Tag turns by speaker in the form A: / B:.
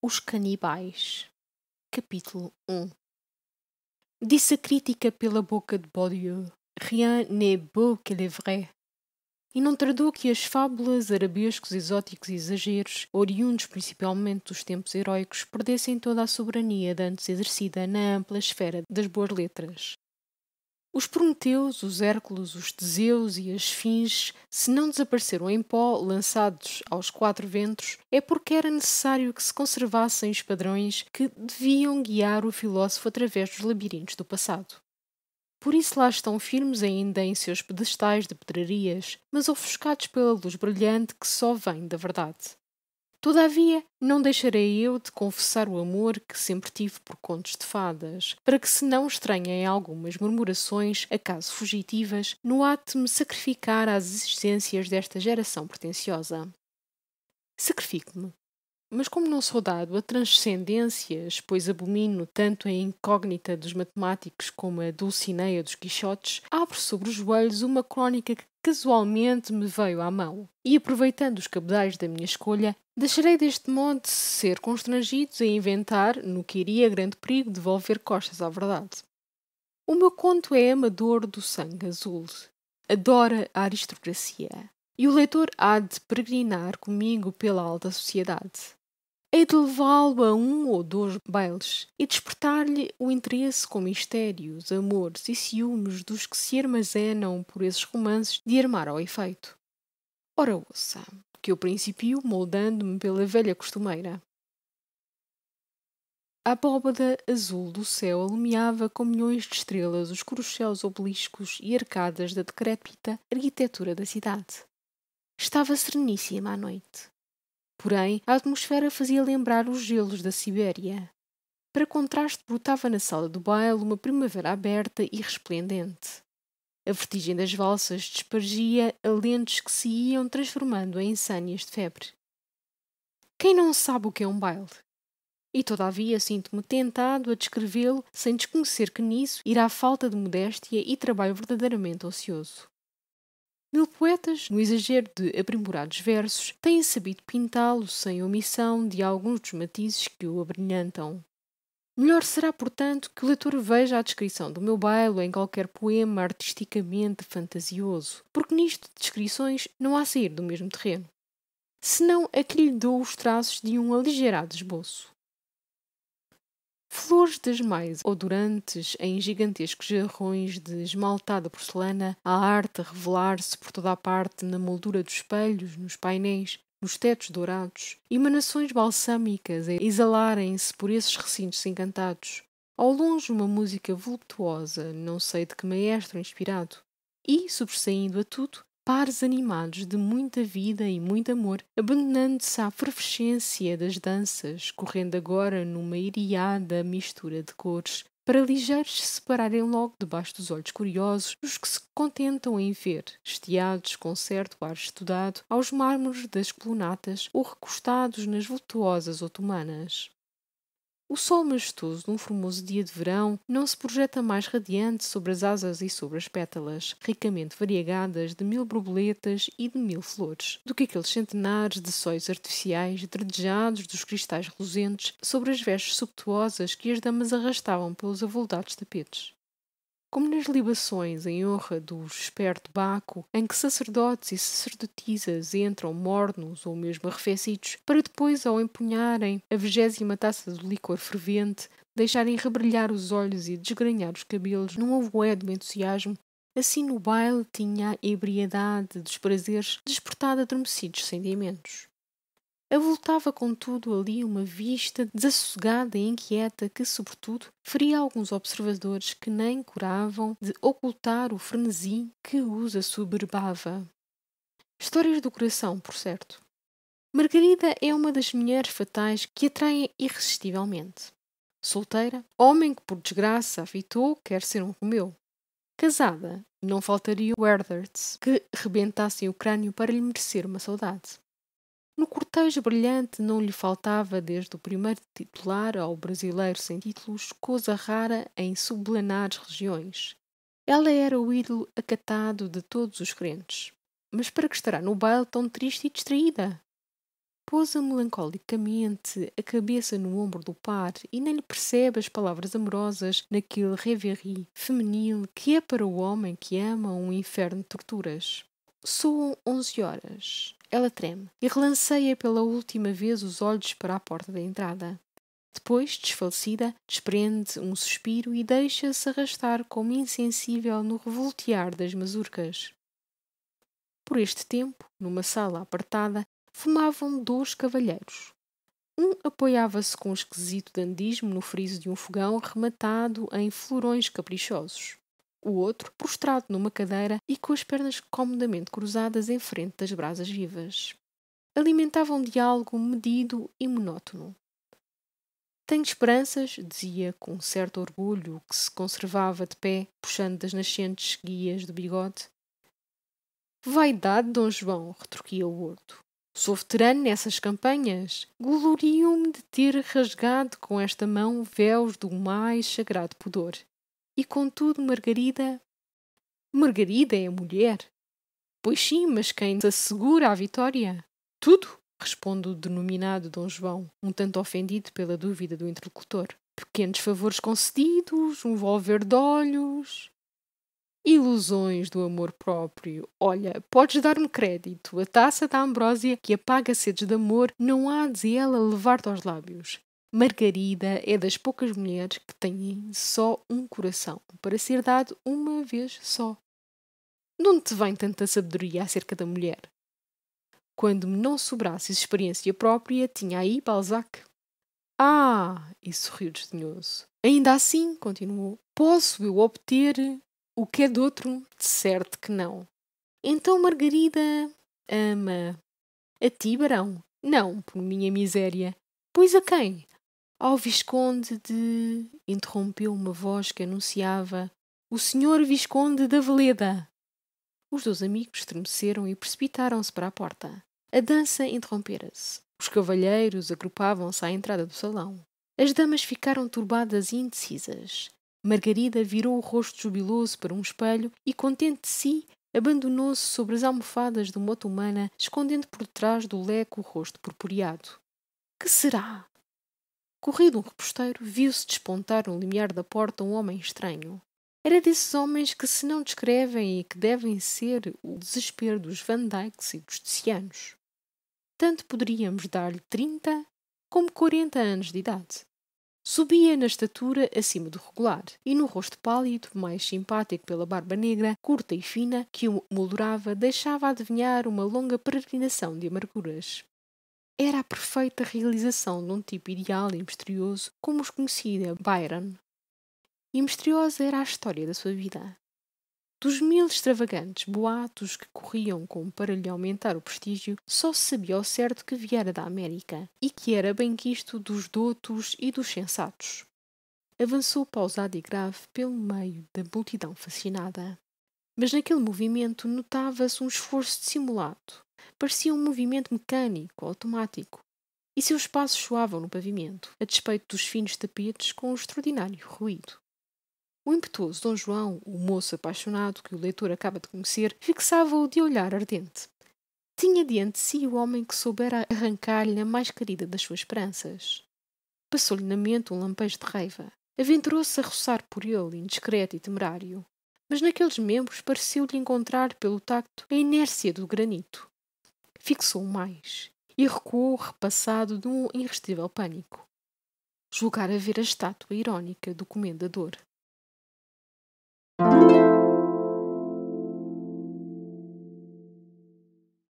A: Os Canibais, capítulo 1 Disse a crítica pela boca de Baudieu: rien n'est beau que le vrai. E não tardou que as fábulas, arabescos, exóticos e exageros, oriundos principalmente dos tempos heróicos, perdessem toda a soberania antes exercida na ampla esfera das boas letras. Os Prometeus, os Hércules, os Teseus e as Fins, se não desapareceram em pó, lançados aos quatro ventos, é porque era necessário que se conservassem os padrões que deviam guiar o filósofo através dos labirintos do passado. Por isso lá estão firmes ainda em seus pedestais de pedrarias, mas ofuscados pela luz brilhante que só vem da verdade. Todavia, não deixarei eu de confessar o amor que sempre tive por contos de fadas, para que se não estranhem algumas murmurações, acaso fugitivas, no ato de me sacrificar às existências desta geração pretensiosa. Sacrifico-me, mas como não sou dado a transcendências, pois abomino tanto a incógnita dos matemáticos como a dulcineia dos quixotes, abro sobre os joelhos uma crónica que casualmente me veio à mão. E aproveitando os cabedais da minha escolha, deixarei deste modo ser constrangidos a inventar, no que iria grande perigo, devolver costas à verdade. O meu conto é amador do sangue azul. Adora a aristocracia. E o leitor há de peregrinar comigo pela alta sociedade hei é de levá-lo a um ou dois bailes e despertar-lhe o interesse com mistérios, amores e ciúmes dos que se armazenam por esses romances de armar ao efeito. Ora, ouça, que eu principio moldando-me pela velha costumeira. A abóbada azul do céu alumiava com milhões de estrelas os cruxéus obeliscos e arcadas da decrépita arquitetura da cidade. Estava sereníssima a noite. Porém, a atmosfera fazia lembrar os gelos da Sibéria. Para contraste, brotava na sala do baile uma primavera aberta e resplendente. A vertigem das valsas despargia alentos que se iam transformando em insânias de febre. Quem não sabe o que é um baile? E todavia sinto-me tentado a descrevê-lo sem desconhecer que nisso irá falta de modéstia e trabalho verdadeiramente ocioso. Mil poetas, no exagero de aprimorados versos, têm sabido pintá-lo sem omissão de alguns dos matizes que o abrilhantam. Melhor será, portanto, que o leitor veja a descrição do meu baile em qualquer poema artisticamente fantasioso, porque nisto de descrições não há sair do mesmo terreno. Senão aqui lhe dou os traços de um aligerado esboço flores das mais odorantes em gigantescos jarrões de esmaltada porcelana, a arte a revelar-se por toda a parte na moldura dos espelhos, nos painéis, nos tetos dourados, emanações balsâmicas a exalarem-se por esses recintos encantados. Ao longe, uma música voluptuosa, não sei de que maestro inspirado. E, sobressaindo a tudo, pares animados de muita vida e muito amor, abandonando-se à fervescência das danças, correndo agora numa iriada mistura de cores, para ligeiros se separarem logo debaixo dos olhos curiosos os que se contentam em ver, esteados com certo ar estudado, aos mármores das colunatas ou recostados nas voltuosas otomanas. O sol majestoso de um formoso dia de verão não se projeta mais radiante sobre as asas e sobre as pétalas, ricamente variegadas de mil borboletas e de mil flores, do que aqueles centenares de sóis artificiais dredejados dos cristais reluzentes sobre as vestes subtuosas que as damas arrastavam pelos avultados tapetes como nas libações em honra do esperto Baco, em que sacerdotes e sacerdotisas entram mornos ou mesmo arrefecidos, para depois, ao empunharem a vigésima taça de licor fervente, deixarem rebrilhar os olhos e desgranhar os cabelos num de entusiasmo, assim no baile tinha a ebriedade dos prazeres despertado adormecidos sentimentos avultava contudo ali uma vista desassossegada e inquieta que, sobretudo, feria alguns observadores que nem curavam de ocultar o frenesi que os assoberbava. Histórias do coração, por certo. Margarida é uma das mulheres fatais que atraem irresistivelmente. Solteira, homem que por desgraça afitou quer ser um Romeu. Casada, não faltaria o Herderts que rebentassem o crânio para lhe merecer uma saudade. No cortejo brilhante não lhe faltava, desde o primeiro titular ao brasileiro sem títulos, coisa rara em sublanares regiões. Ela era o ídolo acatado de todos os crentes. Mas para que estará no baile tão triste e distraída? Pousa melancolicamente a cabeça no ombro do par e nem lhe percebe as palavras amorosas naquele reverie feminil que é para o homem que ama um inferno de torturas. Soam onze horas. Ela treme e relanceia pela última vez os olhos para a porta da entrada. Depois, desfalecida, desprende um suspiro e deixa-se arrastar como insensível no revoltear das mazurcas. Por este tempo, numa sala apartada, fumavam dois cavalheiros. Um apoiava-se com um esquisito dandismo no friso de um fogão rematado em florões caprichosos o outro prostrado numa cadeira e com as pernas comodamente cruzadas em frente das brasas vivas. Alimentava um diálogo medido e monótono. Tenho esperanças, dizia com um certo orgulho que se conservava de pé, puxando das nascentes guias do bigode. Vaidade, Dom João, retorquia o horto. Sou veterano nessas campanhas. Glorio-me de ter rasgado com esta mão véus do mais sagrado pudor e contudo, Margarida. Margarida é a mulher. Pois sim, mas quem assegura a vitória? Tudo, responde o denominado Dom João, um tanto ofendido pela dúvida do interlocutor. Pequenos favores concedidos, um volver de olhos. Ilusões do amor próprio. Olha, podes dar-me crédito. A taça da ambrósia que apaga sedes de amor não há de ela levar-te aos lábios. Margarida é das poucas mulheres que têm só um coração para ser dado uma vez só. Donde te vem tanta sabedoria acerca da mulher? Quando me não sobrasse experiência própria, tinha aí Balzac. Ah! E sorriu desdenhoso. Ainda assim, continuou, posso eu obter o que é de outro? De certo que não. Então Margarida ama. A ti, barão? Não, por minha miséria. Pois a quem? Ó oh, Visconde de. interrompeu uma voz que anunciava: O Senhor Visconde da Veleda! Os dois amigos estremeceram e precipitaram-se para a porta. A dança interrompera-se. Os cavalheiros agrupavam-se à entrada do salão. As damas ficaram turbadas e indecisas. Margarida virou o rosto jubiloso para um espelho e, contente de si, abandonou-se sobre as almofadas de uma humana, escondendo por trás do leco o rosto purpureado. Que será? Corrido um reposteiro, viu-se despontar no limiar da porta um homem estranho. Era desses homens que se não descrevem e que devem ser o desespero dos Van Dykes e dos Ticianos. Tanto poderíamos dar-lhe trinta como quarenta anos de idade. Subia na estatura acima do regular e no rosto pálido, mais simpático pela barba negra, curta e fina, que o moldurava, deixava adivinhar uma longa peregrinação de amarguras era a perfeita realização de um tipo ideal e misterioso como os conhecia Byron. E misteriosa era a história da sua vida. Dos mil extravagantes boatos que corriam como para lhe aumentar o prestígio, só se sabia ao certo que viera da América e que era bem quisto dos dotos e dos sensatos. Avançou pausado e grave pelo meio da multidão fascinada. Mas naquele movimento notava-se um esforço dissimulado, Parecia um movimento mecânico, automático, e seus passos soavam no pavimento, a despeito dos finos tapetes, com um extraordinário ruído. O impetuoso Dom João, o moço apaixonado que o leitor acaba de conhecer, fixava-o de olhar ardente. Tinha diante de si o homem que soubera arrancar-lhe a mais querida das suas esperanças. Passou-lhe na mente um lampejo de raiva. Aventurou-se a roçar por ele, indiscreto e temerário. Mas naqueles membros pareceu-lhe encontrar, pelo tacto, a inércia do granito, fixou mais e recuou repassado de um irresistível pânico. Julgar ver a estátua irónica do comendador.